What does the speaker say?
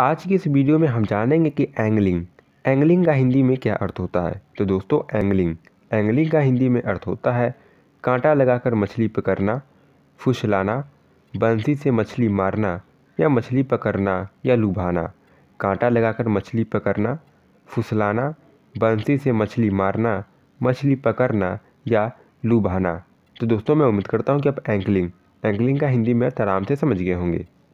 आज की इस वीडियो में हम जानेंगे कि एंगलिंग एंगलिंग का हिंदी में क्या अर्थ होता है तो दोस्तों एंगलिंग एंगलिंग का हिंदी में अर्थ होता है कांटा लगाकर मछली पकड़ना फुसलाना बंसी से मछली मारना या मछली पकड़ना या लुभाना कांटा लगाकर मछली पकड़ना फुसलाना बंसी से मछली मारना मछली पकड़ना या लुभाना तो दोस्तों मैं उम्मीद करता हूँ कि आप एंकलिंग एंकलिंग का हिंदी में आराम से समझ गए होंगे